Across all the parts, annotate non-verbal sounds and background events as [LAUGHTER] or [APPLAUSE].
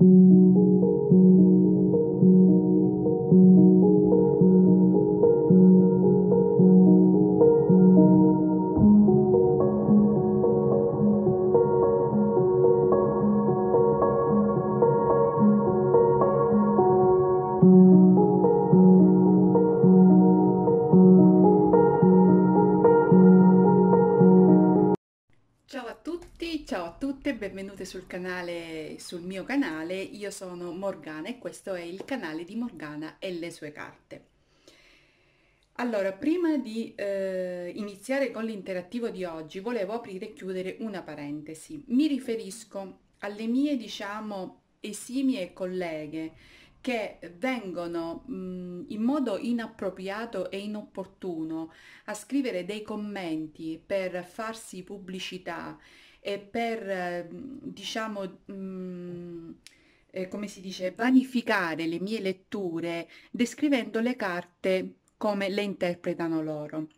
thank you benvenute sul canale, sul mio canale, io sono Morgana e questo è il canale di Morgana e le sue carte. Allora, prima di eh, iniziare con l'interattivo di oggi, volevo aprire e chiudere una parentesi. Mi riferisco alle mie, diciamo, esimie colleghe che vengono mh, mm, in modo inappropriato e inopportuno a scrivere dei commenti per farsi pubblicità e per, mhmm, diciamo, mh, mhmm, eh, come si dice, vanificare le mie letture descrivendo le carte come le interpretano loro.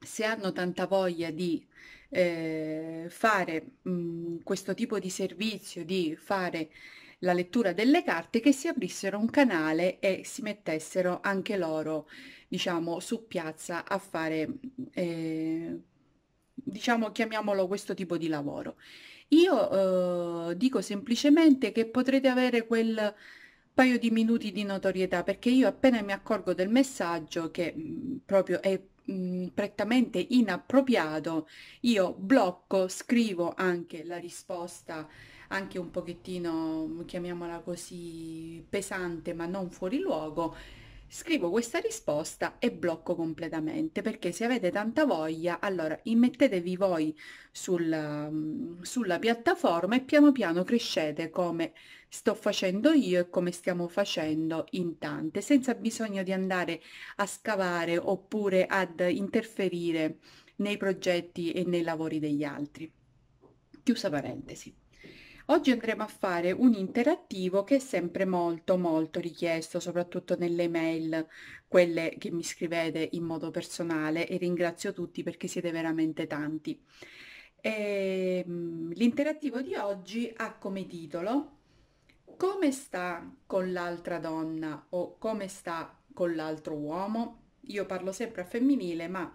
Se hanno tanta voglia di eh, fare mh, mhmm, questo tipo di servizio, di fare la lettura delle carte, che si aprissero un canale e si mettessero anche loro, diciamo, su piazza a fare eh, diciamo, chiamiamolo questo tipo di lavoro. Io eh, dico semplicemente che potrete avere quel paio di minuti di notorietà perché io appena mi accorgo del messaggio che mh, mm, proprio è mh, mm, prettamente inappropriato, io blocco, scrivo anche la risposta anche un pochettino, chiamiamola così, pesante ma non fuori luogo scrivo questa risposta e blocco completamente perché se avete tanta voglia allora immettetevi voi sul, mm, sulla piattaforma e piano piano crescete come sto facendo io e come stiamo facendo in tante senza bisogno di andare a scavare oppure ad interferire nei progetti e nei lavori degli altri chiusa parentesi Oggi andremo a fare un interattivo che è sempre molto molto richiesto, soprattutto nelle mail, quelle che mi scrivete in modo personale e ringrazio tutti perché siete veramente tanti. Ehm, l'interattivo di oggi ha come titolo Come sta con l'altra donna o come sta con l'altro uomo? Io parlo sempre a femminile ma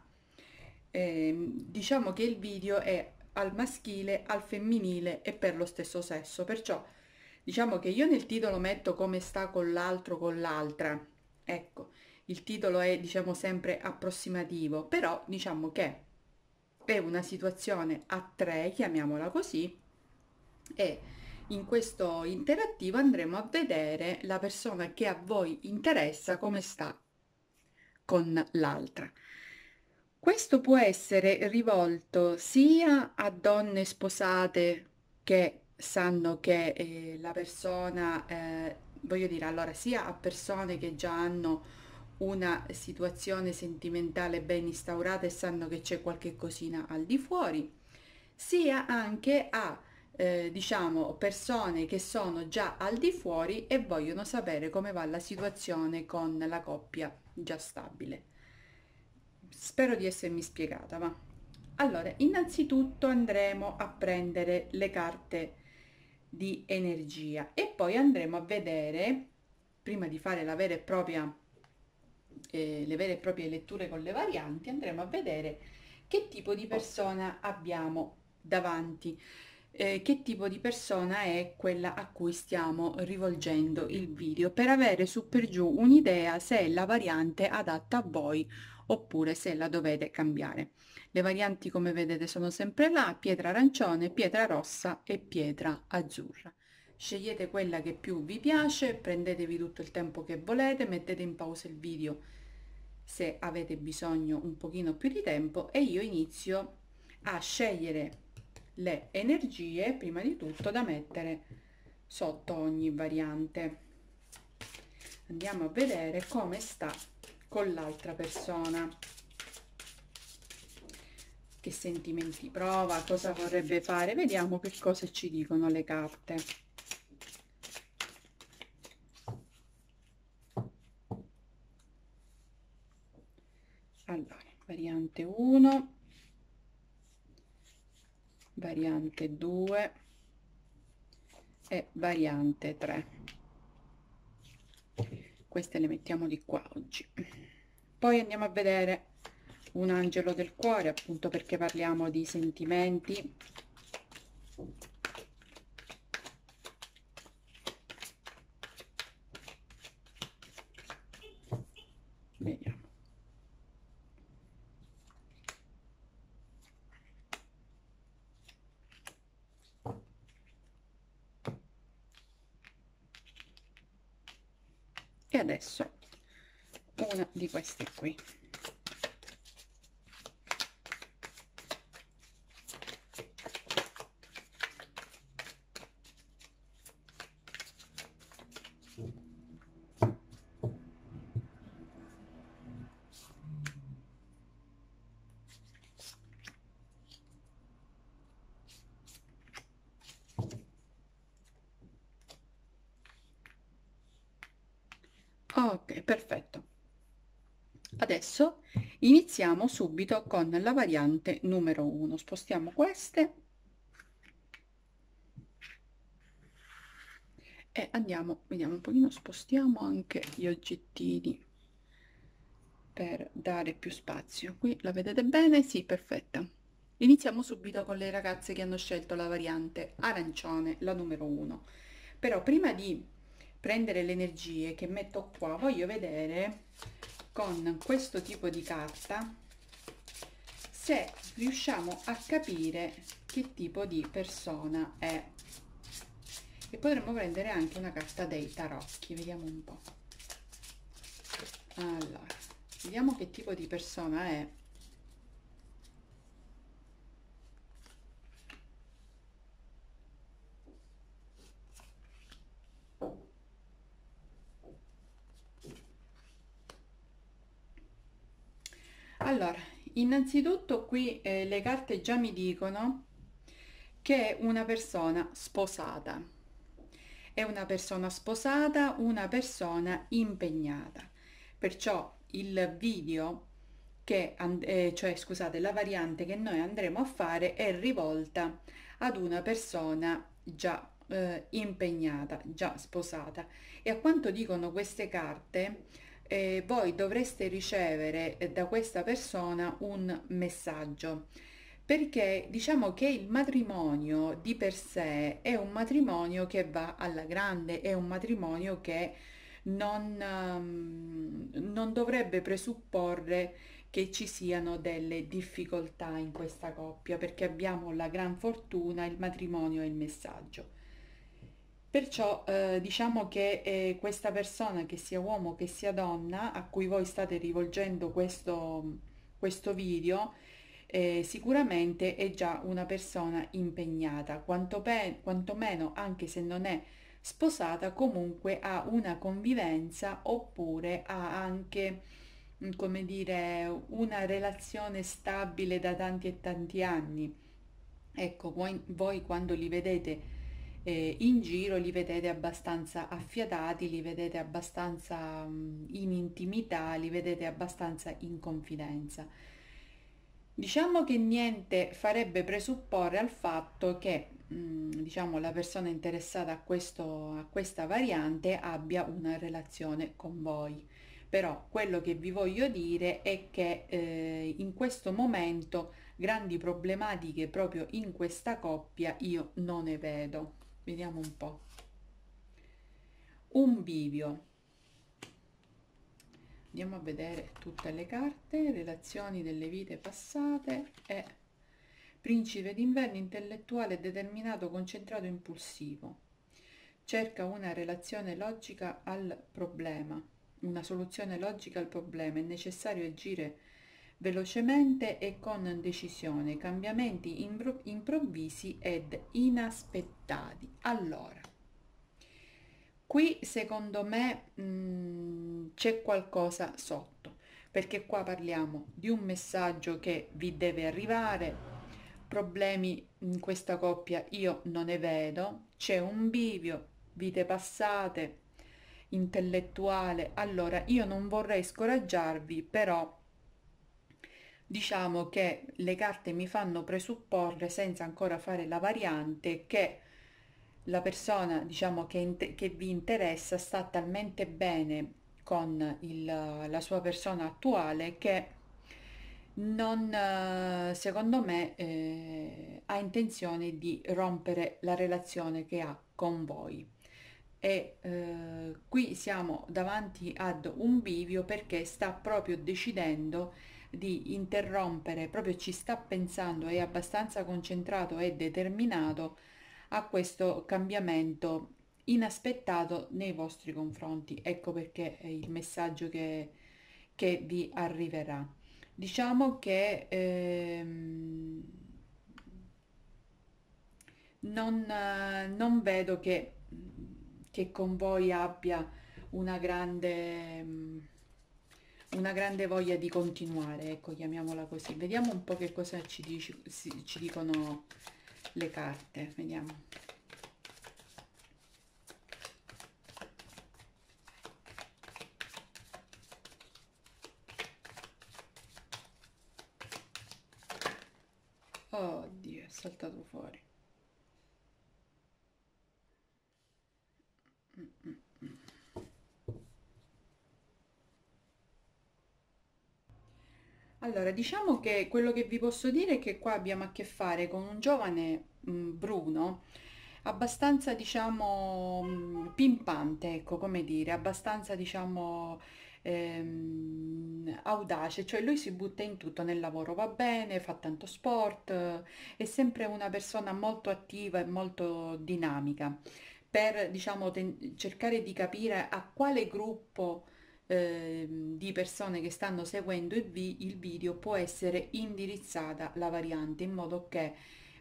eh, diciamo che il video è al maschile, al femminile e per lo stesso sesso. Perciò diciamo che io nel titolo metto come sta con l'altro, con l'altra. Ecco, il titolo è diciamo sempre approssimativo, però diciamo che è una situazione a tre, chiamiamola così, e in questo interattivo andremo a vedere la persona che a voi interessa come sta con l'altra. Questo può essere rivolto sia a donne sposate che sanno che eh, la persona, eh, voglio dire, allora sia a persone che già hanno una situazione sentimentale ben instaurata e sanno che c'è qualche cosina al di fuori, sia anche a eh, diciamo persone che sono già al di fuori e vogliono sapere come va la situazione con la coppia già stabile spero di essermi spiegata va allora innanzitutto andremo a prendere le carte di energia e poi andremo a vedere prima di fare la vera e propria eh, le vere e proprie letture con le varianti andremo a vedere che tipo di persona abbiamo davanti eh, che tipo di persona è quella a cui stiamo rivolgendo il video per avere su per giù un'idea se è la variante adatta a voi oppure se la dovete cambiare. Le varianti come vedete sono sempre là, pietra arancione, pietra rossa e pietra azzurra. Scegliete quella che più vi piace, prendetevi tutto il tempo che volete, mettete in pausa il video se avete bisogno un pochino più di tempo e io inizio a scegliere le energie prima di tutto da mettere sotto ogni variante andiamo a vedere come sta con l'altra persona che sentimenti prova cosa vorrebbe fare vediamo che cosa ci dicono le carte allora variante 1 variante 2 e variante 3 queste le mettiamo di qua oggi poi andiamo a vedere un angelo del cuore appunto perché parliamo di sentimenti adesso una di queste qui ok perfetto adesso iniziamo subito con la variante numero 1 spostiamo queste e andiamo vediamo un pochino spostiamo anche gli oggettini per dare più spazio qui la vedete bene sì perfetta iniziamo subito con le ragazze che hanno scelto la variante arancione la numero 1 però prima di prendere le energie che metto qua voglio vedere con questo tipo di carta se riusciamo a capire che tipo di persona è e potremmo prendere anche una carta dei tarocchi vediamo un po allora vediamo che tipo di persona è innanzitutto qui eh, le carte già mi dicono che è una persona sposata. È una persona sposata, una persona impegnata. Perciò il video che, eh, cioè scusate, la variante che noi andremo a fare è rivolta ad una persona già eh, impegnata, già sposata. E a quanto dicono queste carte, eh, voi dovreste ricevere eh, da questa persona un messaggio perché diciamo che il matrimonio di per sé è un matrimonio che va alla grande, è un matrimonio che non, um, non dovrebbe presupporre che ci siano delle difficoltà in questa coppia perché abbiamo la gran fortuna, il matrimonio e il messaggio. Perciò eh, diciamo che eh, questa persona, che sia uomo che sia donna, a cui voi state rivolgendo questo, questo video, eh, sicuramente è già una persona impegnata, quanto pe- quantomeno anche se non è sposata, comunque ha una convivenza oppure ha anche, mm, come dire, una relazione stabile da tanti e tanti anni. Ecco, voi, voi quando li vedete eh, in giro li vedete abbastanza affiatati, li vedete abbastanza mh, mm, in intimità, li vedete abbastanza in confidenza. Diciamo che niente farebbe presupporre al fatto che mm, diciamo, la persona interessata a, questo, a questa variante abbia una relazione con voi. Però quello che vi voglio dire è che eh, in questo momento grandi problematiche proprio in questa coppia io non ne vedo vediamo un po' un bivio andiamo a vedere tutte le carte relazioni delle vite passate e principe d'inverno intellettuale determinato concentrato impulsivo cerca una relazione logica al problema una soluzione logica al problema è necessario agire velocemente e con decisione, cambiamenti improvvisi ed inaspettati. Allora, qui secondo me mm, c'è qualcosa sotto, perché qua parliamo di un messaggio che vi deve arrivare, problemi in questa coppia io non ne vedo, c'è un bivio, vite passate, intellettuale, allora io non vorrei scoraggiarvi, però diciamo che le carte mi fanno presupporre, senza ancora fare la variante, che la persona diciamo, che, che vi interessa sta talmente bene con il, la sua persona attuale che non, secondo me, eh, ha intenzione di rompere la relazione che ha con voi. E eh, qui siamo davanti ad un bivio perché sta proprio decidendo di interrompere, proprio ci sta pensando, è abbastanza concentrato e determinato a questo cambiamento inaspettato nei vostri confronti. Ecco perché è il messaggio che, che vi arriverà. Diciamo che ehm, non, non, vedo che, che con voi abbia una grande una grande voglia di continuare, ecco, chiamiamola così. Vediamo un po' che cosa ci, dici, ci dicono le carte, vediamo. Oddio, è saltato fuori. Allora, diciamo che quello che vi posso dire è che qua abbiamo a che fare con un giovane mh, mm, bruno, abbastanza, diciamo, mh, mm, pimpante, ecco, come dire, abbastanza, diciamo, ehm, audace, cioè lui si butta in tutto, nel lavoro va bene, fa tanto sport, è sempre una persona molto attiva e molto dinamica, per, diciamo, cercare di capire a quale gruppo Ehm, di persone che stanno seguendo il, vi il video può essere indirizzata la variante in modo che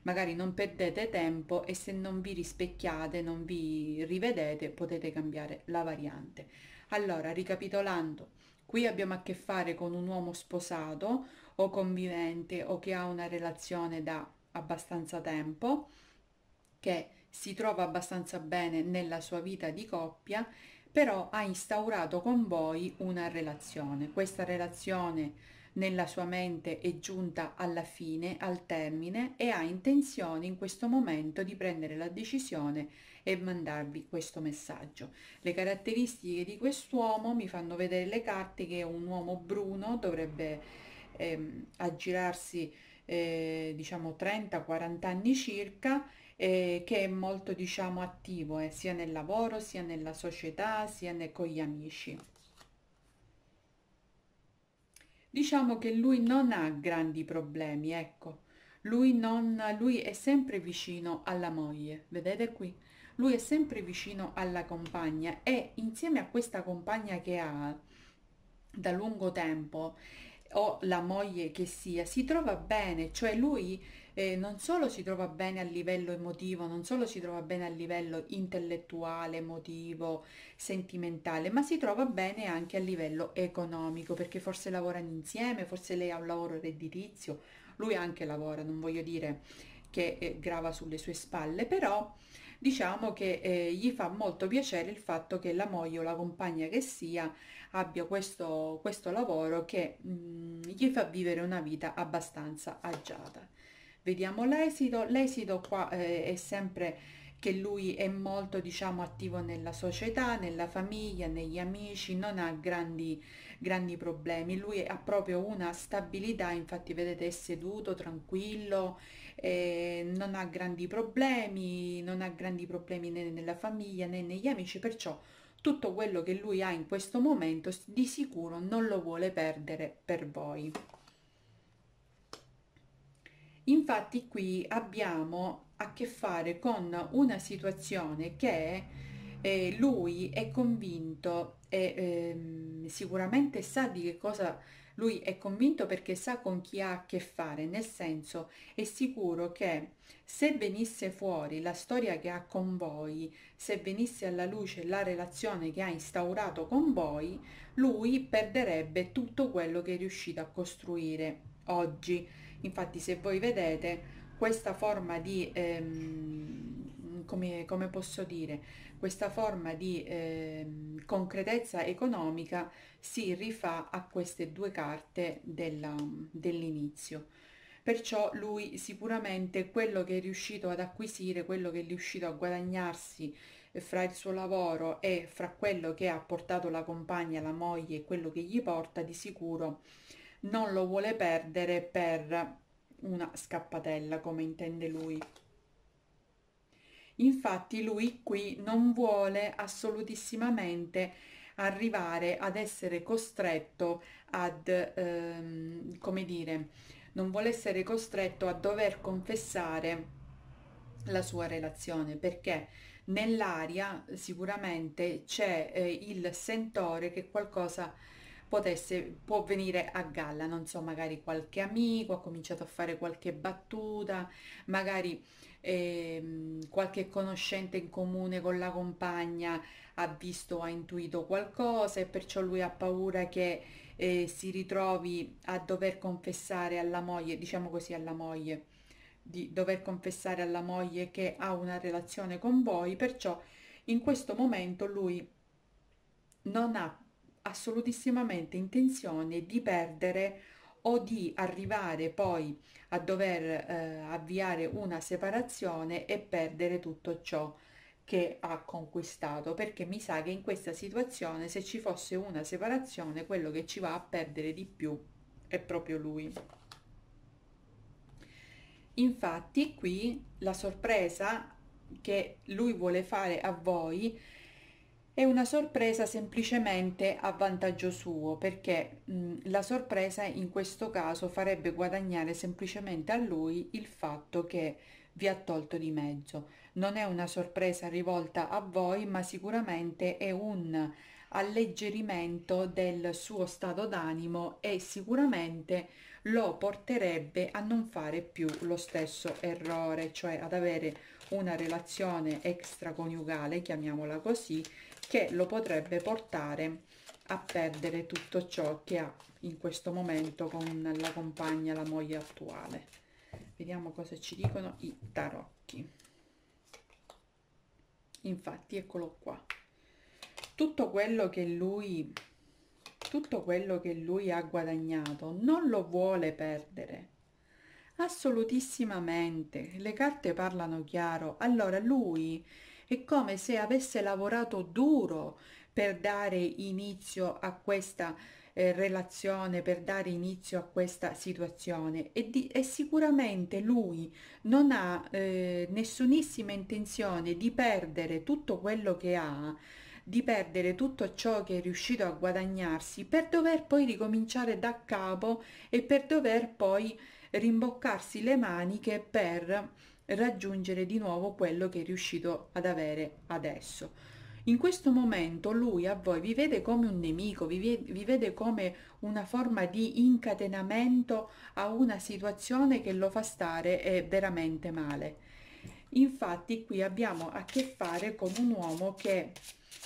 magari non perdete tempo e se non vi rispecchiate, non vi rivedete, potete cambiare la variante. Allora, ricapitolando, qui abbiamo a che fare con un uomo sposato o convivente o che ha una relazione da abbastanza tempo, che si trova abbastanza bene nella sua vita di coppia però ha instaurato con voi una relazione. Questa relazione nella sua mente è giunta alla fine, al termine e ha intenzione in questo momento di prendere la decisione e mandarvi questo messaggio. Le caratteristiche di quest'uomo mi fanno vedere le carte che è un uomo bruno, dovrebbe ehm, aggirarsi eh, diciamo 30-40 anni circa eh, che è molto diciamo attivo eh, sia nel lavoro sia nella società sia ne, con gli amici diciamo che lui non ha grandi problemi ecco lui, non, lui è sempre vicino alla moglie vedete qui lui è sempre vicino alla compagna e insieme a questa compagna che ha da lungo tempo o la moglie che sia si trova bene cioè lui eh, non solo si trova bene a livello emotivo, non solo si trova bene a livello intellettuale, emotivo, sentimentale, ma si trova bene anche a livello economico, perché forse lavorano insieme, forse lei ha un lavoro redditizio, lui anche lavora, non voglio dire che eh, grava sulle sue spalle, però diciamo che eh, gli fa molto piacere il fatto che la moglie o la compagna che sia abbia questo, questo lavoro che mh, mm, gli fa vivere una vita abbastanza agiata vediamo l'esito l'esito qua eh, è sempre che lui è molto diciamo attivo nella società nella famiglia negli amici non ha grandi grandi problemi lui ha proprio una stabilità infatti vedete è seduto tranquillo eh, non ha grandi problemi non ha grandi problemi né nella famiglia né negli amici perciò tutto quello che lui ha in questo momento di sicuro non lo vuole perdere per voi Infatti qui abbiamo a che fare con una situazione che eh, lui è convinto e ehm, sicuramente sa di che cosa lui è convinto perché sa con chi ha a che fare, nel senso è sicuro che se venisse fuori la storia che ha con voi, se venisse alla luce la relazione che ha instaurato con voi, lui perderebbe tutto quello che è riuscito a costruire oggi infatti se voi vedete questa forma di ehm, come, come, posso dire questa forma di ehm, concretezza economica si rifà a queste due carte dell'inizio dell perciò lui sicuramente quello che è riuscito ad acquisire quello che è riuscito a guadagnarsi eh, fra il suo lavoro e fra quello che ha portato la compagna la moglie e quello che gli porta di sicuro eh, non lo vuole perdere per una scappatella, come intende lui. Infatti lui qui non vuole assolutissimamente arrivare ad essere costretto ad, ehm, come dire, non vuole essere costretto a dover confessare la sua relazione perché nell'aria sicuramente c'è eh, il sentore che qualcosa potesse, può venire a galla, non so, magari qualche amico ha cominciato a fare qualche battuta, magari eh, qualche conoscente in comune con la compagna ha visto, ha intuito qualcosa e perciò lui ha paura che eh, si ritrovi a dover confessare alla moglie, diciamo così alla moglie, di dover confessare alla moglie che ha una relazione con voi, perciò in questo momento lui non ha assolutissimamente intenzione di perdere o di arrivare poi a dover eh, avviare una separazione e perdere tutto ciò che ha conquistato perché mi sa che in questa situazione se ci fosse una separazione quello che ci va a perdere di più è proprio lui infatti qui la sorpresa che lui vuole fare a voi è è una sorpresa semplicemente a vantaggio suo perché mh, la sorpresa in questo caso farebbe guadagnare semplicemente a lui il fatto che vi ha tolto di mezzo. Non è una sorpresa rivolta a voi ma sicuramente è un alleggerimento del suo stato d'animo e sicuramente lo porterebbe a non fare più lo stesso errore, cioè ad avere una relazione extraconiugale, chiamiamola così, che lo potrebbe portare a perdere tutto ciò che ha in questo momento con la compagna, la moglie attuale. Vediamo cosa ci dicono i tarocchi. Infatti, eccolo qua. Tutto quello che lui tutto quello che lui ha guadagnato non lo vuole perdere. Assolutissimamente, le carte parlano chiaro. Allora lui è come se avesse lavorato duro per dare inizio a questa eh, relazione, per dare inizio a questa situazione e, di, e sicuramente lui non ha eh, nessunissima intenzione di perdere tutto quello che ha di perdere tutto ciò che è riuscito a guadagnarsi per dover poi ricominciare da capo e per dover poi rimboccarsi le maniche per raggiungere di nuovo quello che è riuscito ad avere adesso. In questo momento lui a voi vi vede come un nemico, vi, vi vede come una forma di incatenamento a una situazione che lo fa stare eh, veramente male. Infatti qui abbiamo a che fare con un uomo che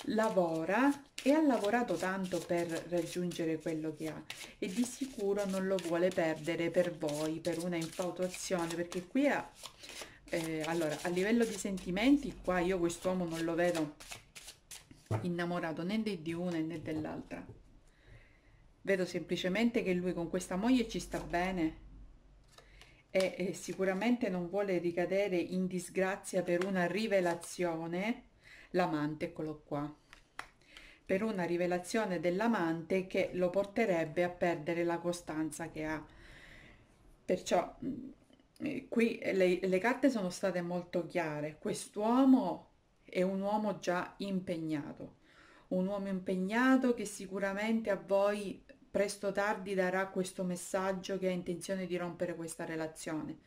lavora e ha lavorato tanto per raggiungere quello che ha e di sicuro non lo vuole perdere per voi, per una infatuazione, perché qui ha, eh, allora, a livello di sentimenti, qua io quest'uomo non lo vedo innamorato né di una né dell'altra. Vedo semplicemente che lui con questa moglie ci sta bene, e, e sicuramente non vuole ricadere in disgrazia per una rivelazione, l'amante, eccolo qua, per una rivelazione dell'amante che lo porterebbe a perdere la costanza che ha. Perciò mm, eh, qui le, le carte sono state molto chiare, quest'uomo è un uomo già impegnato, un uomo impegnato che sicuramente a voi presto o tardi darà questo messaggio che ha intenzione di rompere questa relazione.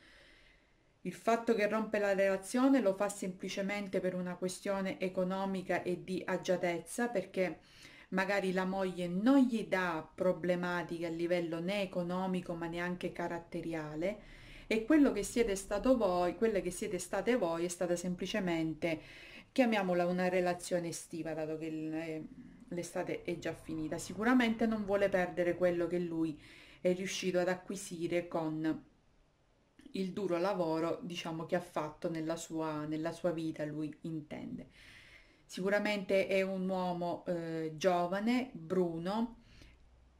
Il fatto che rompe la relazione lo fa semplicemente per una questione economica e di agiatezza perché magari la moglie non gli dà problematiche a livello né economico ma neanche caratteriale e quello che siete stato voi, quelle che siete state voi è stata semplicemente, chiamiamola una relazione estiva, dato che eh, l'estate è già finita, sicuramente non vuole perdere quello che lui è riuscito ad acquisire con il duro lavoro diciamo che ha fatto nella sua, nella sua vita, lui intende. Sicuramente è un uomo eh, giovane, bruno,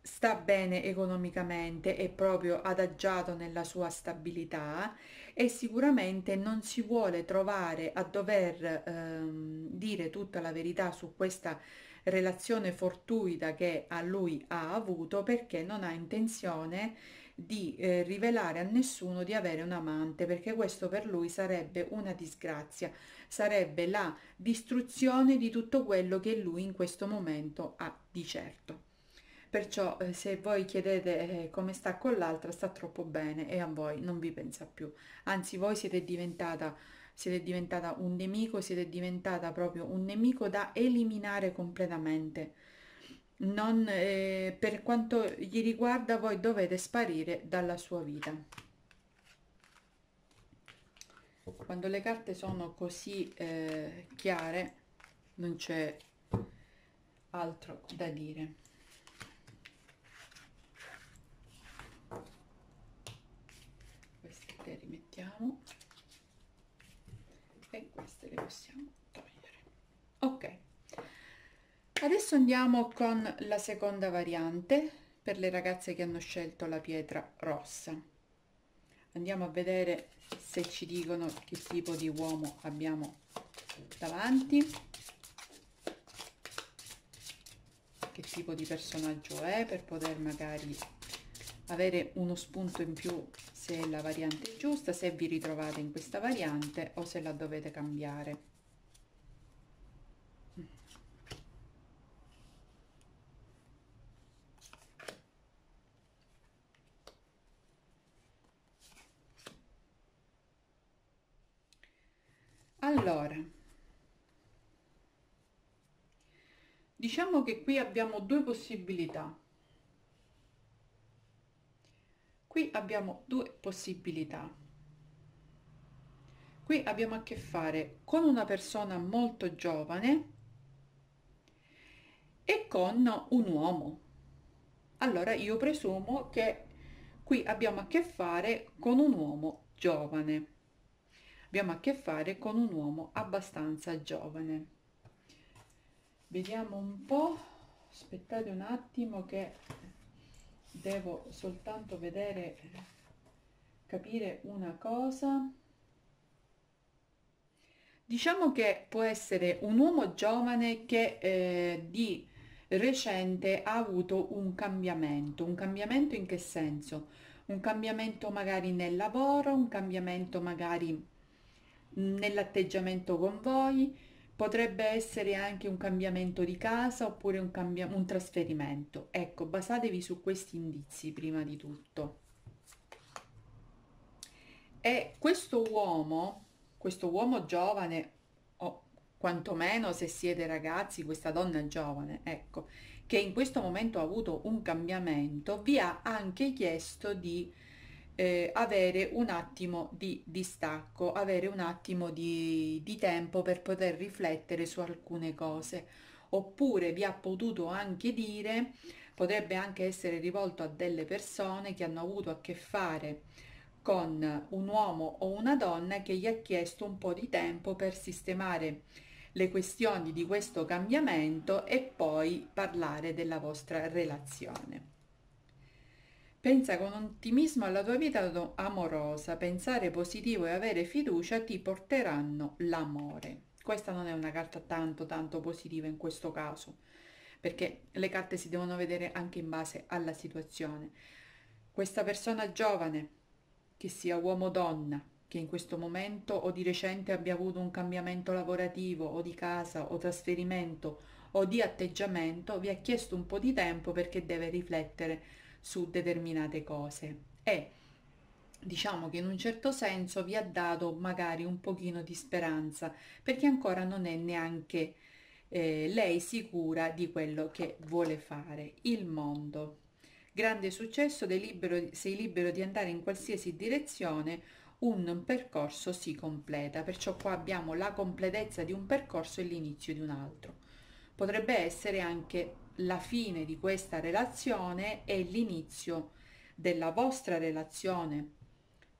sta bene economicamente, è proprio adagiato nella sua stabilità e sicuramente non si vuole trovare a dover ehm, dire tutta la verità su questa relazione fortuita che a lui ha avuto perché non ha intenzione di eh, rivelare a nessuno di avere un amante perché questo per lui sarebbe una disgrazia, sarebbe la distruzione di tutto quello che lui in questo momento ha di certo. Perciò eh, se voi chiedete eh, come sta con l'altra sta troppo bene e a voi non vi pensa più, anzi voi siete diventata siete diventata un nemico, siete diventata proprio un nemico da eliminare completamente. Non, eh, per quanto gli riguarda voi dovete sparire dalla sua vita. Quando le carte sono così eh, chiare non c'è altro da dire. Queste le rimettiamo e queste le possiamo togliere ok adesso andiamo con la seconda variante per le ragazze che hanno scelto la pietra rossa andiamo a vedere se ci dicono che tipo di uomo abbiamo davanti che tipo di personaggio è per poter magari avere uno spunto in più se è la variante giusta, se vi ritrovate in questa variante o se la dovete cambiare. Allora, diciamo che qui abbiamo due possibilità Qui abbiamo due possibilità. Qui abbiamo a che fare con una persona molto giovane e con un uomo. Allora io presumo che qui abbiamo a che fare con un uomo giovane. Abbiamo a che fare con un uomo abbastanza giovane. Vediamo un po', aspettate un attimo che devo soltanto vedere, capire una cosa. Diciamo che può essere un uomo giovane che eh, di recente ha avuto un cambiamento, un cambiamento in che senso? Un cambiamento magari nel lavoro, un cambiamento magari nell'atteggiamento con voi, Potrebbe essere anche un cambiamento di casa oppure un, cambia- un trasferimento. Ecco, basatevi su questi indizi prima di tutto. E questo uomo, questo uomo giovane, o quantomeno se siete ragazzi, questa donna giovane, ecco, che in questo momento ha avuto un cambiamento, vi ha anche chiesto di eh, avere un attimo di distacco, avere un attimo di, di tempo per poter riflettere su alcune cose. Oppure vi ha potuto anche dire, potrebbe anche essere rivolto a delle persone che hanno avuto a che fare con un uomo o una donna che gli ha chiesto un po' di tempo per sistemare le questioni di questo cambiamento e poi parlare della vostra relazione. Pensa con ottimismo alla tua vita amorosa, pensare positivo e avere fiducia ti porteranno l'amore. Questa non è una carta tanto tanto positiva in questo caso, perché le carte si devono vedere anche in base alla situazione. Questa persona giovane, che sia uomo o donna, che in questo momento o di recente abbia avuto un cambiamento lavorativo o di casa o trasferimento o di atteggiamento, vi ha chiesto un po' di tempo perché deve riflettere su determinate cose e diciamo che in un certo senso vi ha dato magari un pochino di speranza perché ancora non è neanche eh, lei sicura di quello che vuole fare il mondo grande successo libero, sei libero di andare in qualsiasi direzione un percorso si completa perciò qua abbiamo la completezza di un percorso e l'inizio di un altro potrebbe essere anche la fine di questa relazione e l'inizio della vostra relazione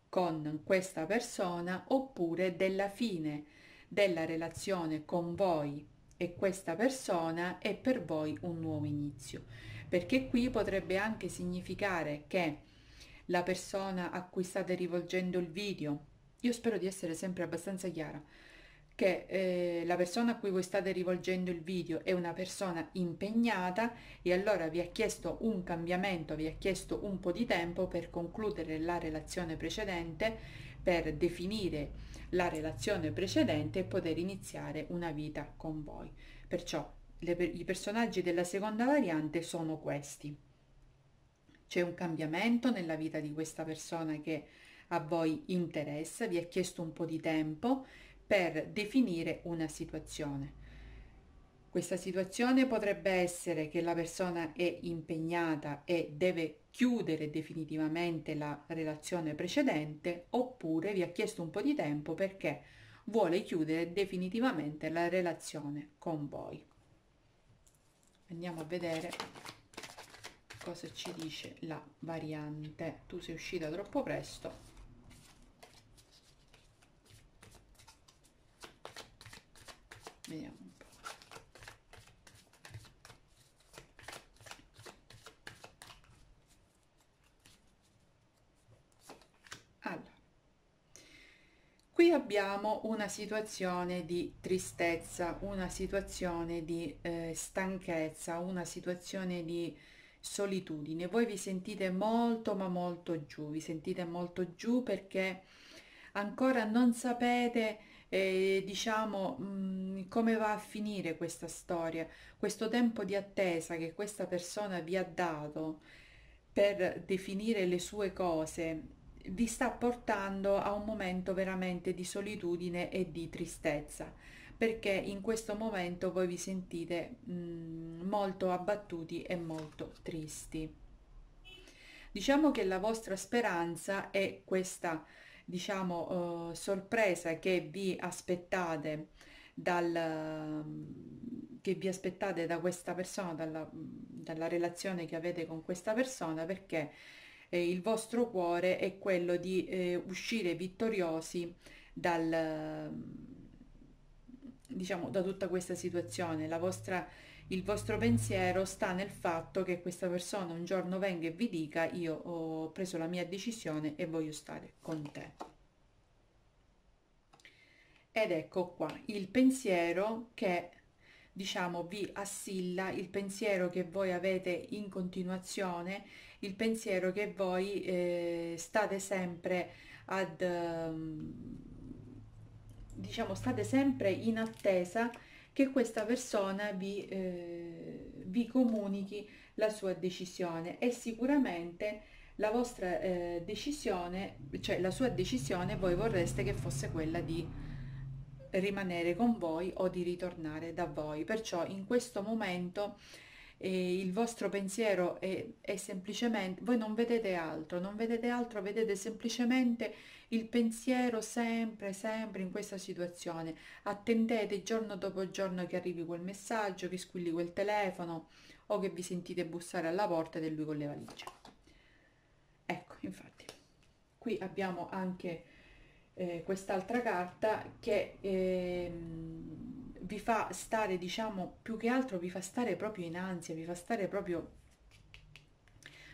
con questa persona oppure della fine della relazione con voi e questa persona è per voi un nuovo inizio perché qui potrebbe anche significare che la persona a cui state rivolgendo il video io spero di essere sempre abbastanza chiara che eh, la persona a cui voi state rivolgendo il video è una persona impegnata e allora vi ha chiesto un cambiamento, vi ha chiesto un po' di tempo per concludere la relazione precedente, per definire la relazione precedente e poter iniziare una vita con voi. Perciò le, i personaggi della seconda variante sono questi. C'è un cambiamento nella vita di questa persona che a voi interessa, vi ha chiesto un po' di tempo per definire una situazione. Questa situazione potrebbe essere che la persona è impegnata e deve chiudere definitivamente la relazione precedente oppure vi ha chiesto un po' di tempo perché vuole chiudere definitivamente la relazione con voi. Andiamo a vedere cosa ci dice la variante. Tu sei uscita troppo presto, Vediamo un po'. Allora, qui abbiamo una situazione di tristezza, una situazione di eh, stanchezza, una situazione di solitudine. Voi vi sentite molto ma molto giù, vi sentite molto giù perché ancora non sapete eh, diciamo mh, mhmm, come va a finire questa storia, questo tempo di attesa che questa persona vi ha dato per definire le sue cose vi sta portando a un momento veramente di solitudine e di tristezza perché in questo momento voi vi sentite mh, mhmm, molto abbattuti e molto tristi. Diciamo che la vostra speranza è questa diciamo, eh, sorpresa che vi aspettate dal, che vi aspettate da questa persona, dalla, dalla relazione che avete con questa persona, perché eh, il vostro cuore è quello di eh, uscire vittoriosi dal, diciamo, da tutta questa situazione. La vostra il vostro pensiero sta nel fatto che questa persona un giorno venga e vi dica io ho preso la mia decisione e voglio stare con te. Ed ecco qua il pensiero che diciamo vi assilla, il pensiero che voi avete in continuazione, il pensiero che voi eh, state sempre ad... Um, diciamo state sempre in attesa che questa persona vi, eh, vi comunichi la sua decisione e sicuramente la vostra eh, decisione, cioè la sua decisione voi vorreste che fosse quella di rimanere con voi o di ritornare da voi. Perciò in questo momento e il vostro pensiero è, è, semplicemente, voi non vedete altro, non vedete altro, vedete semplicemente il pensiero sempre, sempre in questa situazione. Attendete giorno dopo giorno che arrivi quel messaggio, che squilli quel telefono o che vi sentite bussare alla porta ed è lui con le valigie. Ecco, infatti, qui abbiamo anche eh, quest'altra carta che... Ehm, vi fa stare, diciamo, più che altro vi fa stare proprio in ansia, vi fa stare proprio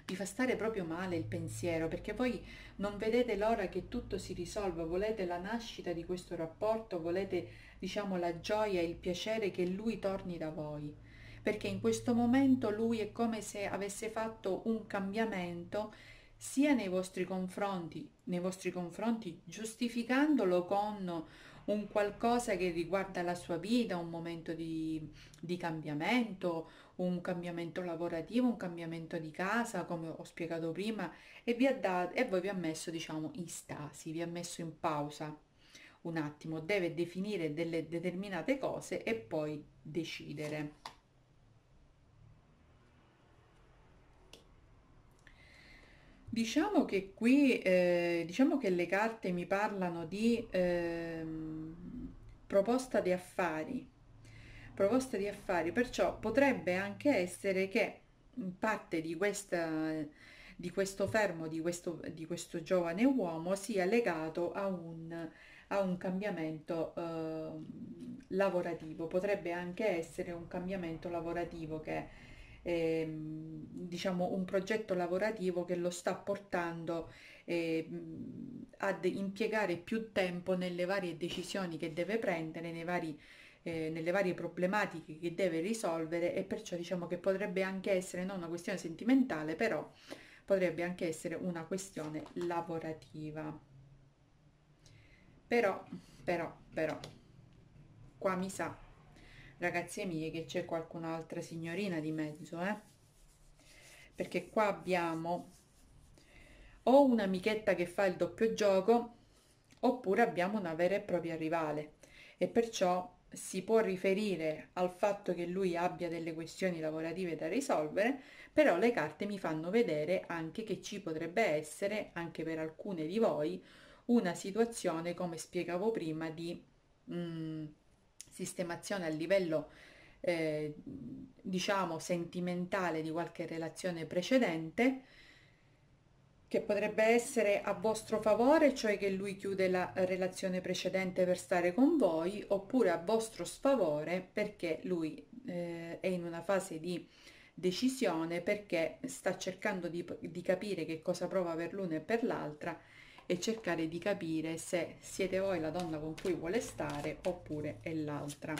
vi fa stare proprio male il pensiero perché voi non vedete l'ora che tutto si risolva, volete la nascita di questo rapporto, volete diciamo la gioia e il piacere che lui torni da voi perché in questo momento lui è come se avesse fatto un cambiamento sia nei vostri confronti, nei vostri confronti giustificandolo con un qualcosa che riguarda la sua vita, un momento di, di cambiamento, un cambiamento lavorativo, un cambiamento di casa, come ho spiegato prima, e, vi ha dato, e voi vi ha messo, diciamo, in stasi, vi ha messo in pausa un attimo, deve definire delle determinate cose e poi decidere. Diciamo che qui, eh, diciamo che le carte mi parlano di ehm, proposta di affari, proposta di affari, perciò potrebbe anche essere che parte di questa di questo fermo, di questo, di questo giovane uomo sia legato a un, a un cambiamento eh, lavorativo, potrebbe anche essere un cambiamento lavorativo che eh, diciamo un progetto lavorativo che lo sta portando eh, ad impiegare più tempo nelle varie decisioni che deve prendere, nei vari eh, nelle varie problematiche che deve risolvere e perciò diciamo che potrebbe anche essere non una questione sentimentale, però potrebbe anche essere una questione lavorativa. Però, però, però, qua mi sa ragazze mie che c'è qualcun'altra signorina di mezzo eh? perché qua abbiamo o un'amichetta che fa il doppio gioco oppure abbiamo una vera e propria rivale e perciò si può riferire al fatto che lui abbia delle questioni lavorative da risolvere, però le carte mi fanno vedere anche che ci potrebbe essere, anche per alcune di voi, una situazione, come spiegavo prima, di mh, mm, sistemazione a livello eh, diciamo sentimentale di qualche relazione precedente che potrebbe essere a vostro favore, cioè che lui chiude la relazione precedente per stare con voi, oppure a vostro sfavore perché lui eh, è in una fase di decisione, perché sta cercando di, di capire che cosa prova per l'una e per l'altra e cercare di capire se siete voi la donna con cui vuole stare oppure è l'altra.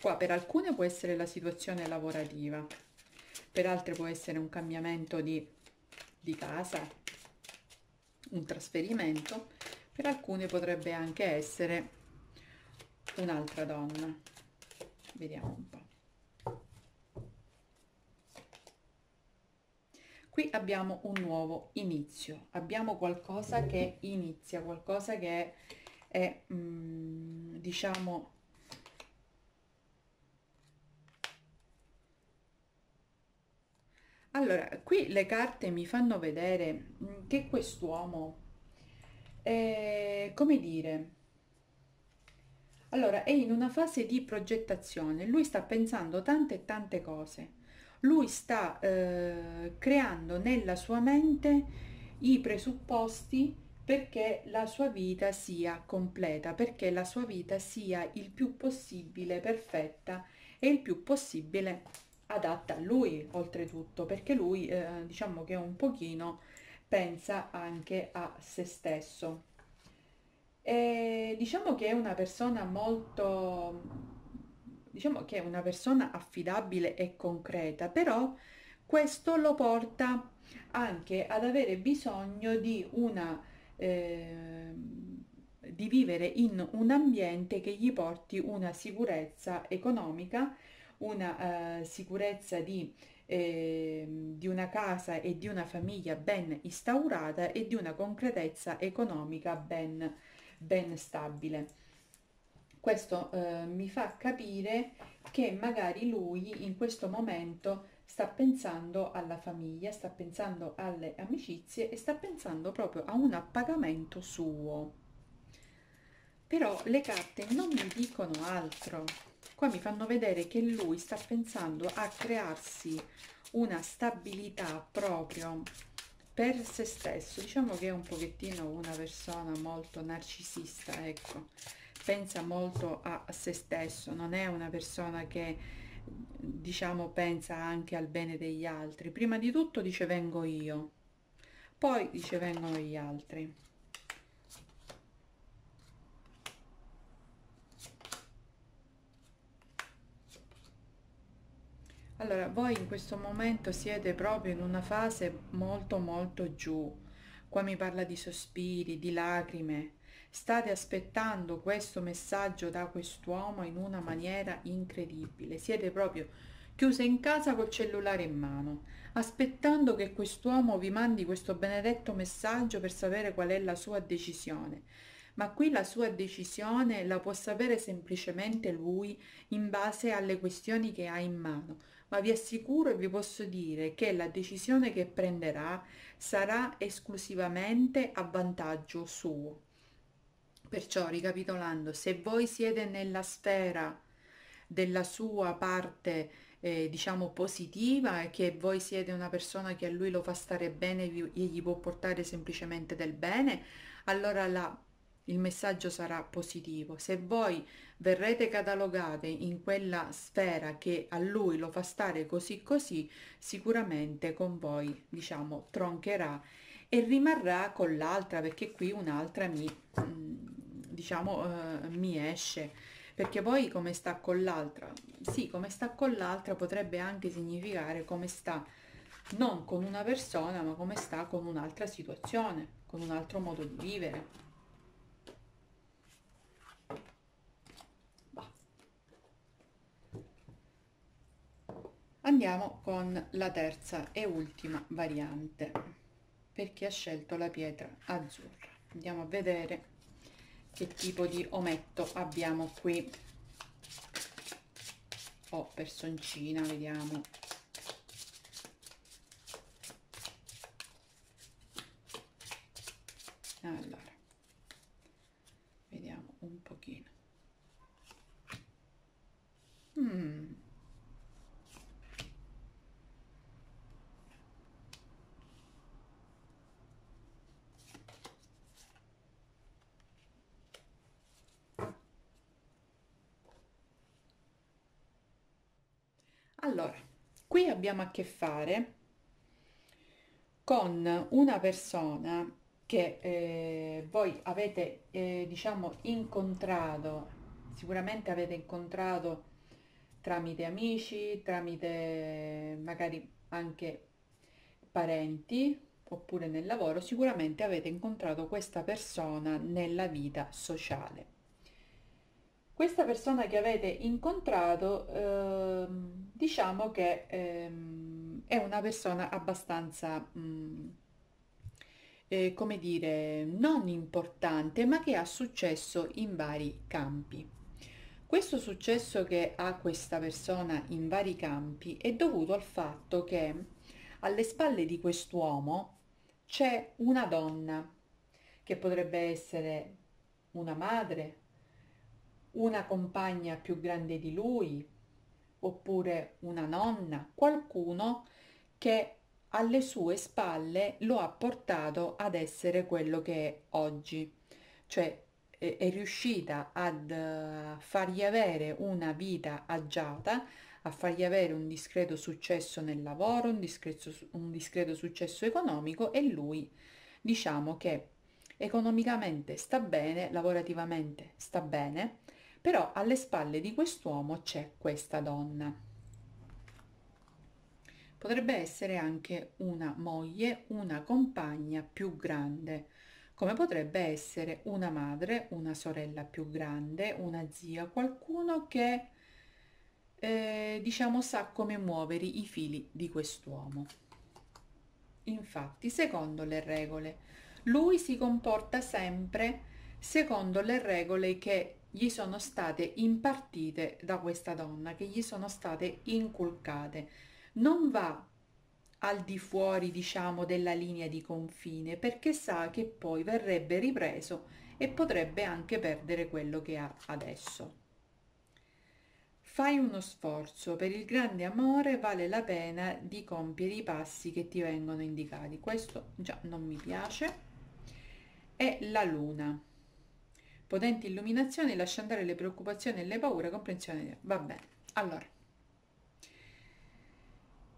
Qua per alcune può essere la situazione lavorativa, per altre può essere un cambiamento di, di casa, un trasferimento, per alcune potrebbe anche essere un'altra donna. Vediamo un po'. qui abbiamo un nuovo inizio, abbiamo qualcosa che inizia, qualcosa che è, mm, diciamo, Allora, qui le carte mi fanno vedere mm, che quest'uomo, è, come dire, allora è in una fase di progettazione, lui sta pensando tante e tante cose, lui sta eh, creando nella sua mente i presupposti perché la sua vita sia completa, perché la sua vita sia il più possibile perfetta e il più possibile adatta a lui oltretutto, perché lui eh, diciamo che un pochino pensa anche a se stesso. E diciamo che è una persona molto diciamo che è una persona affidabile e concreta, però questo lo porta anche ad avere bisogno di una eh, di vivere in un ambiente che gli porti una sicurezza economica, una eh, sicurezza di, eh, di una casa e di una famiglia ben instaurata e di una concretezza economica ben, ben stabile questo eh, mi fa capire che magari lui in questo momento sta pensando alla famiglia, sta pensando alle amicizie e sta pensando proprio a un appagamento suo. Però le carte non mi dicono altro. Qua mi fanno vedere che lui sta pensando a crearsi una stabilità proprio per se stesso. Diciamo che è un pochettino una persona molto narcisista, ecco pensa molto a se stesso, non è una persona che diciamo pensa anche al bene degli altri. Prima di tutto dice vengo io, poi dice vengono gli altri. Allora, voi in questo momento siete proprio in una fase molto molto giù. Qua mi parla di sospiri, di lacrime, State aspettando questo messaggio da quest'uomo in una maniera incredibile. Siete proprio chiuse in casa col cellulare in mano, aspettando che quest'uomo vi mandi questo benedetto messaggio per sapere qual è la sua decisione. Ma qui la sua decisione la può sapere semplicemente lui in base alle questioni che ha in mano, ma vi assicuro e vi posso dire che la decisione che prenderà sarà esclusivamente a vantaggio suo. Perciò, ricapitolando, se voi siete nella sfera della sua parte, eh, diciamo, positiva e che voi siete una persona che a lui lo fa stare bene e gli può portare semplicemente del bene, allora la il messaggio sarà positivo. Se voi verrete catalogate in quella sfera che a lui lo fa stare così così, sicuramente con voi, diciamo, troncherà e rimarrà con l'altra, perché qui un'altra mi, mm, diciamo, eh, mi esce. Perché poi come sta con l'altra? Sì, come sta con l'altra potrebbe anche significare come sta non con una persona, ma come sta con un'altra situazione, con un altro modo di vivere. Andiamo con la terza e ultima variante per chi ha scelto la pietra azzurra. Andiamo a vedere che tipo di ometto abbiamo qui o oh, personcina vediamo allora Allora, qui abbiamo a che fare con una persona che eh, voi avete, eh, diciamo, incontrato, sicuramente avete incontrato tramite amici, tramite magari anche parenti oppure nel lavoro, sicuramente avete incontrato questa persona nella vita sociale questa persona che avete incontrato ehm, diciamo che ehm, è una persona abbastanza mh, mm, eh, come dire non importante ma che ha successo in vari campi questo successo che ha questa persona in vari campi è dovuto al fatto che alle spalle di quest'uomo c'è una donna che potrebbe essere una madre una compagna più grande di lui, oppure una nonna, qualcuno che alle sue spalle lo ha portato ad essere quello che è oggi, cioè è riuscita ad eh, fargli avere una vita agiata, a fargli avere un discreto successo nel lavoro, un discreto, un discreto successo economico e lui diciamo che economicamente sta bene, lavorativamente sta bene, però alle spalle di quest'uomo c'è questa donna. Potrebbe essere anche una moglie, una compagna più grande, come potrebbe essere una madre, una sorella più grande, una zia, qualcuno che eh, diciamo sa come muovere i fili di quest'uomo. Infatti, secondo le regole, lui si comporta sempre secondo le regole che gli sono state impartite da questa donna, che gli sono state inculcate. Non va al di fuori, diciamo, della linea di confine, perché sa che poi verrebbe ripreso e potrebbe anche perdere quello che ha adesso. Fai uno sforzo, per il grande amore vale la pena di compiere i passi che ti vengono indicati. Questo già non mi piace. E la luna potenti illuminazioni, lascia andare le preoccupazioni e le paure, comprensione, va bene. Allora,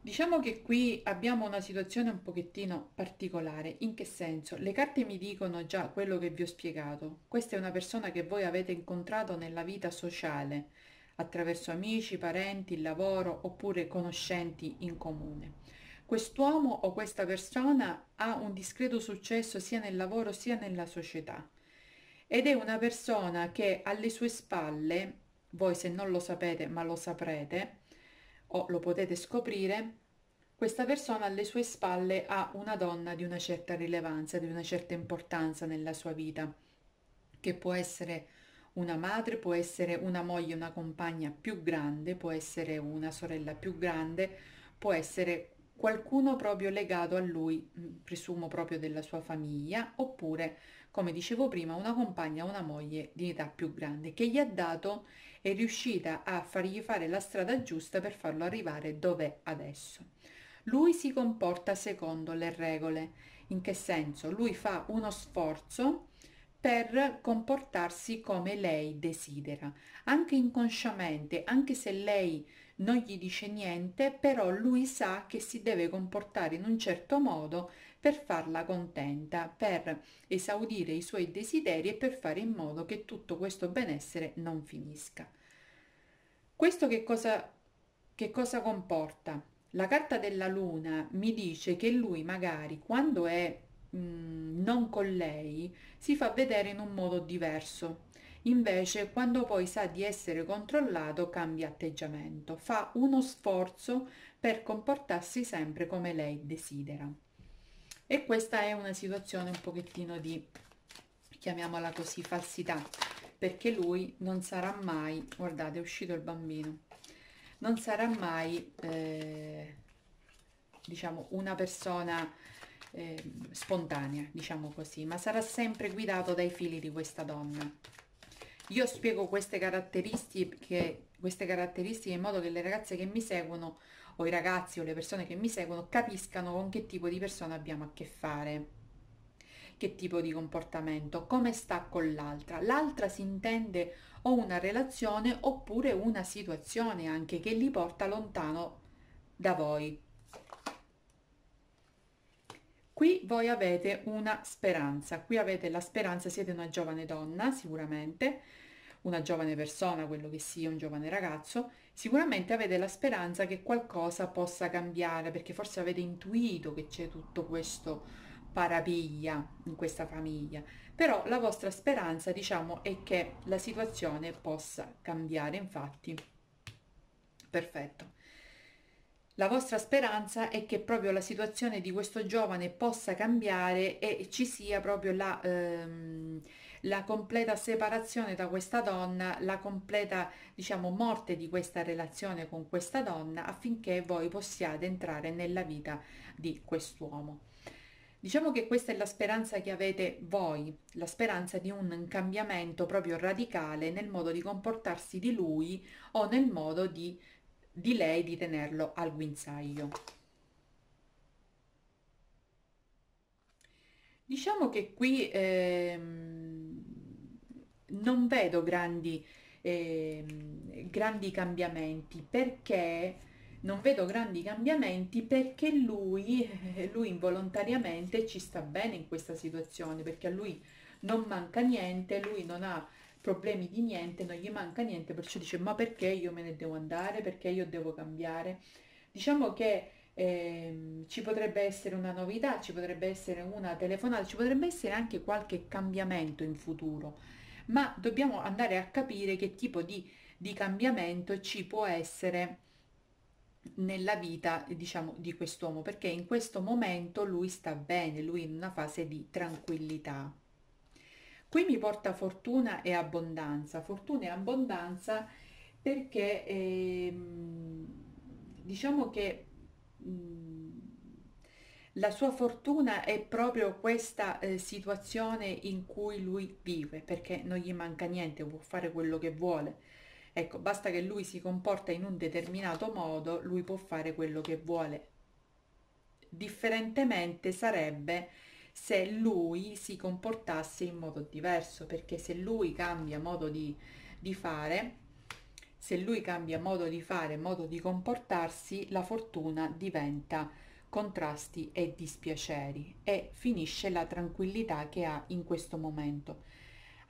diciamo che qui abbiamo una situazione un pochettino particolare, in che senso? Le carte mi dicono già quello che vi ho spiegato, questa è una persona che voi avete incontrato nella vita sociale, attraverso amici, parenti, lavoro oppure conoscenti in comune. Quest'uomo o questa persona ha un discreto successo sia nel lavoro sia nella società ed è una persona che alle sue spalle, voi se non lo sapete ma lo saprete o lo potete scoprire, questa persona alle sue spalle ha una donna di una certa rilevanza, di una certa importanza nella sua vita, che può essere una madre, può essere una moglie, una compagna più grande, può essere una sorella più grande, può essere qualcuno proprio legato a lui, presumo proprio della sua famiglia, oppure come dicevo prima, una compagna, una moglie di età più grande che gli ha dato è riuscita a fargli fare la strada giusta per farlo arrivare dove è adesso. Lui si comporta secondo le regole. In che senso? Lui fa uno sforzo per comportarsi come lei desidera, anche inconsciamente, anche se lei non gli dice niente, però lui sa che si deve comportare in un certo modo per farla contenta, per esaudire i suoi desideri e per fare in modo che tutto questo benessere non finisca. Questo che cosa, che cosa comporta? La carta della luna mi dice che lui magari quando è mh, mhmm, non con lei si fa vedere in un modo diverso, Invece, quando poi sa di essere controllato, cambia atteggiamento, fa uno sforzo per comportarsi sempre come lei desidera e questa è una situazione un pochettino di chiamiamola così falsità perché lui non sarà mai guardate è uscito il bambino non sarà mai eh, diciamo una persona eh, spontanea diciamo così ma sarà sempre guidato dai fili di questa donna io spiego queste caratteristiche, queste caratteristiche in modo che le ragazze che mi seguono o i ragazzi o le persone che mi seguono capiscano con che tipo di persona abbiamo a che fare che tipo di comportamento, come sta con l'altra. L'altra si intende o una relazione oppure una situazione anche che li porta lontano da voi. Qui voi avete una speranza, qui avete la speranza, siete una giovane donna sicuramente, una giovane persona, quello che sia, un giovane ragazzo, sicuramente avete la speranza che qualcosa possa cambiare, perché forse avete intuito che c'è tutto questo parapiglia in questa famiglia, però la vostra speranza diciamo è che la situazione possa cambiare, infatti, perfetto. La vostra speranza è che proprio la situazione di questo giovane possa cambiare e ci sia proprio la... Ehm, la completa separazione da questa donna, la completa diciamo morte di questa relazione con questa donna affinché voi possiate entrare nella vita di quest'uomo. Diciamo che questa è la speranza che avete voi, la speranza di un cambiamento proprio radicale nel modo di comportarsi di lui o nel modo di, di lei di tenerlo al guinzaglio. Diciamo che qui ehm, non vedo grandi, eh, grandi cambiamenti perché non vedo grandi cambiamenti perché lui, [LAUGHS] lui involontariamente ci sta bene in questa situazione perché a lui non manca niente, lui non ha problemi di niente, non gli manca niente, perciò dice ma perché io me ne devo andare, perché io devo cambiare. Diciamo che eh, ci potrebbe essere una novità, ci potrebbe essere una telefonata, ci potrebbe essere anche qualche cambiamento in futuro ma dobbiamo andare a capire che tipo di, di cambiamento ci può essere nella vita diciamo di quest'uomo perché in questo momento lui sta bene lui in una fase di tranquillità qui mi porta fortuna e abbondanza fortuna e abbondanza perché eh, diciamo che mh, la sua fortuna è proprio questa eh, situazione in cui lui vive, perché non gli manca niente, può fare quello che vuole. Ecco, basta che lui si comporta in un determinato modo, lui può fare quello che vuole. Differentemente sarebbe se lui si comportasse in modo diverso, perché se lui cambia modo di, di fare, se lui cambia modo di fare, modo di comportarsi, la fortuna diventa contrasti e dispiaceri e finisce la tranquillità che ha in questo momento.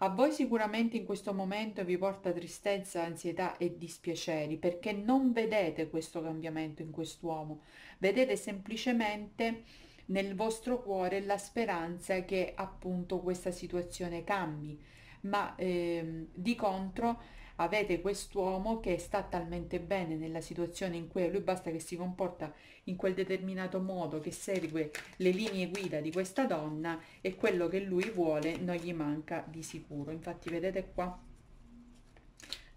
A voi sicuramente in questo momento vi porta tristezza, ansietà e dispiaceri perché non vedete questo cambiamento in quest'uomo, vedete semplicemente nel vostro cuore la speranza che appunto questa situazione cambi, ma ehm, di contro avete quest'uomo che sta talmente bene nella situazione in cui lui basta che si comporta in quel determinato modo, che segue le linee guida di questa donna e quello che lui vuole non gli manca di sicuro. Infatti vedete qua?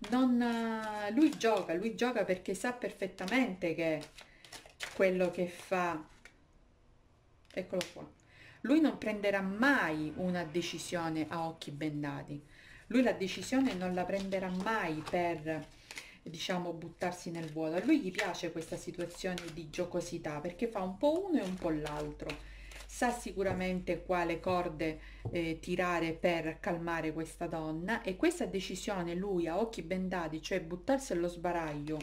Non, lui gioca, lui gioca perché sa perfettamente che quello che fa, eccolo qua, lui non prenderà mai una decisione a occhi bendati lui la decisione non la prenderà mai per diciamo buttarsi nel vuoto a lui gli piace questa situazione di giocosità perché fa un po' uno e un po' l'altro sa sicuramente quale corde eh, tirare per calmare questa donna e questa decisione lui a occhi bendati cioè buttarsi allo sbaraglio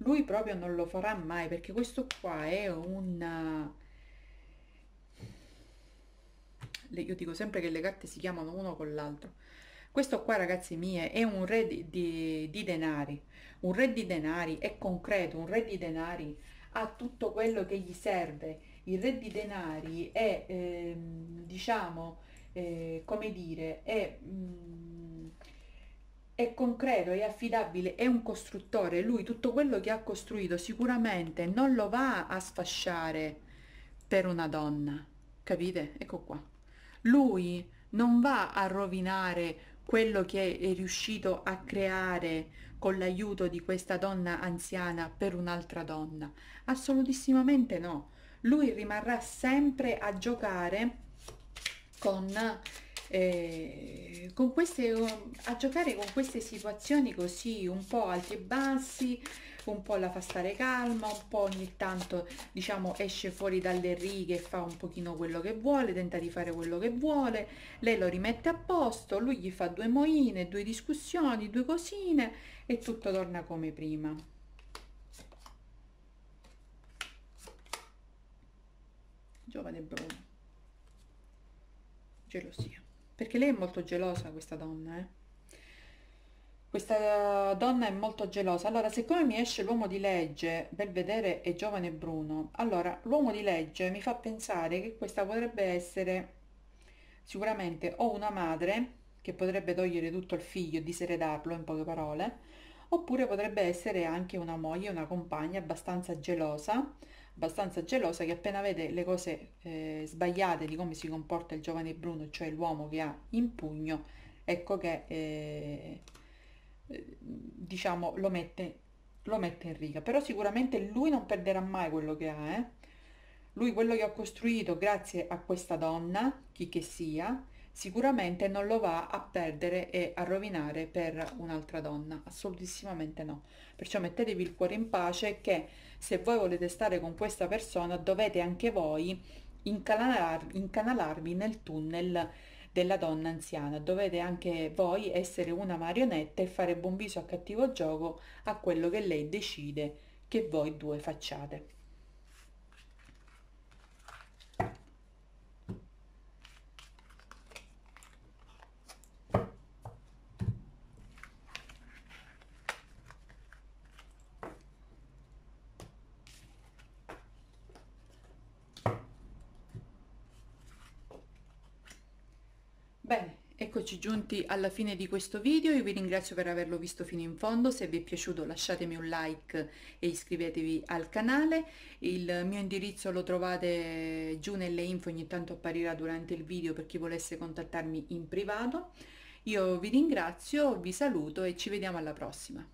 lui proprio non lo farà mai perché questo qua è un io dico sempre che le carte si chiamano uno con l'altro questo qua ragazzi miei è un re di, di, di denari, un re di denari è concreto, un re di denari ha tutto quello che gli serve. Il re di denari è, ehm, diciamo, eh, come dire, è... Mh, mm, è concreto, è affidabile, è un costruttore, lui tutto quello che ha costruito sicuramente non lo va a sfasciare per una donna, capite? Ecco qua. Lui non va a rovinare quello che è riuscito a creare con l'aiuto di questa donna anziana per un'altra donna? Assolutissimamente no. Lui rimarrà sempre a giocare con eh, con queste, a giocare con queste situazioni così un po' alti e bassi, un po' la fa stare calma, un po' ogni tanto diciamo esce fuori dalle righe e fa un pochino quello che vuole, tenta di fare quello che vuole, lei lo rimette a posto, lui gli fa due moine, due discussioni, due cosine e tutto torna come prima. Giovane Bruno. Gelosia perché lei è molto gelosa questa donna eh? questa donna è molto gelosa allora siccome mi esce l'uomo di legge Belvedere e giovane Bruno allora l'uomo di legge mi fa pensare che questa potrebbe essere sicuramente o una madre che potrebbe togliere tutto il figlio e diseredarlo in poche parole oppure potrebbe essere anche una moglie una compagna abbastanza gelosa abbastanza gelosa che appena vede le cose eh, sbagliate di come si comporta il giovane Bruno, cioè l'uomo che ha in pugno, ecco che eh, diciamo lo mette, lo mette in riga. Però sicuramente lui non perderà mai quello che ha, eh? Lui quello che ha costruito grazie a questa donna, chi che sia, sicuramente non lo va a perdere e a rovinare per un'altra donna, assolutissimamente no. Perciò mettetevi il cuore in pace che se voi volete stare con questa persona dovete anche voi incanalarvi, incanalarvi nel tunnel della donna anziana, dovete anche voi essere una marionetta e fare buon viso a cattivo gioco a quello che lei decide che voi due facciate. eccoci giunti alla fine di questo video, io vi ringrazio per averlo visto fino in fondo, se vi è piaciuto lasciatemi un like e iscrivetevi al canale, il mio indirizzo lo trovate giù nelle info, ogni tanto apparirà durante il video per chi volesse contattarmi in privato, io vi ringrazio, vi saluto e ci vediamo alla prossima.